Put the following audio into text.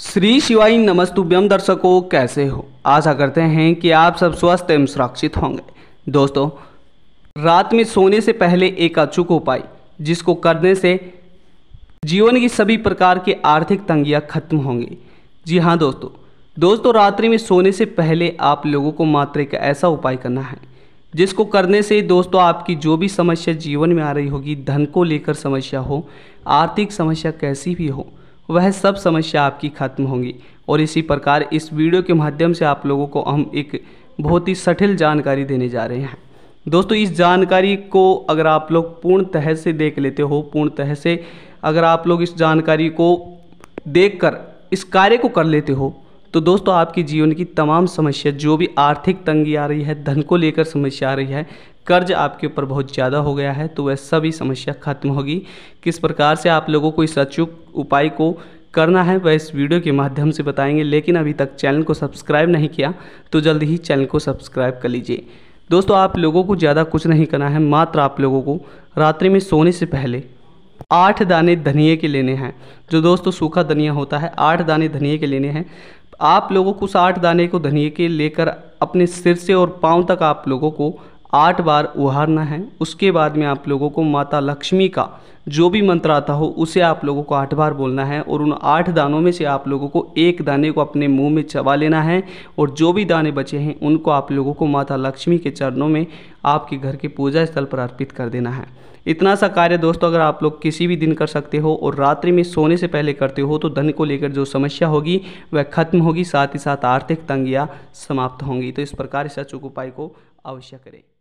श्री शिवाई नमस्तुभ्यम दर्शकों कैसे हो आशा करते हैं कि आप सब स्वस्थ एवं सुरक्षित होंगे दोस्तों रात में सोने से पहले एक अचूक उपाय जिसको करने से जीवन की सभी प्रकार की आर्थिक तंगियां खत्म होंगी जी हाँ दोस्तों दोस्तों रात्रि में सोने से पहले आप लोगों को मात्र एक ऐसा उपाय करना है जिसको करने से दोस्तों आपकी जो भी समस्या जीवन में आ रही होगी धन को लेकर समस्या हो आर्थिक समस्या कैसी भी हो वह सब समस्या आपकी खत्म होंगी और इसी प्रकार इस वीडियो के माध्यम से आप लोगों को हम एक बहुत ही सठिल जानकारी देने जा रहे हैं दोस्तों इस जानकारी को अगर आप लोग पूर्ण तह से देख लेते हो पूर्ण तह से अगर आप लोग इस जानकारी को देखकर इस कार्य को कर लेते हो तो दोस्तों आपकी जीवन की तमाम समस्या जो भी आर्थिक तंगी आ रही है धन को लेकर समस्या आ रही है कर्ज आपके ऊपर बहुत ज़्यादा हो गया है तो वह सभी समस्या खत्म होगी किस प्रकार से आप लोगों को इस अचूक उपाय को करना है वह इस वीडियो के माध्यम से बताएंगे लेकिन अभी तक चैनल को सब्सक्राइब नहीं किया तो जल्द ही चैनल को सब्सक्राइब कर लीजिए दोस्तों आप लोगों को ज़्यादा कुछ नहीं करना है मात्र आप लोगों को रात्रि में सोने से पहले आठ दाने धनिए के लेने हैं जो दोस्तों सूखा धनिया होता है आठ दाने धनिए के लेने हैं आप लोगों को साठ दाने को धनिए के लेकर अपने सिर से और पाँव तक आप लोगों को आठ बार उहारना है उसके बाद में आप लोगों को माता लक्ष्मी का जो भी मंत्र आता हो उसे आप लोगों को आठ बार बोलना है और उन आठ दानों में से आप लोगों को एक दाने को अपने मुंह में चबा लेना है और जो भी दाने बचे हैं उनको आप लोगों को माता लक्ष्मी के चरणों में आपके घर के पूजा स्थल पर अर्पित कर देना है इतना सा कार्य दोस्तों अगर आप लोग किसी भी दिन कर सकते हो और रात्रि में सोने से पहले करते हो तो धन को लेकर जो समस्या होगी वह खत्म होगी साथ ही साथ आर्थिक तंगियाँ समाप्त होंगी तो इस प्रकार इस अचूक उपाय को अवश्य करें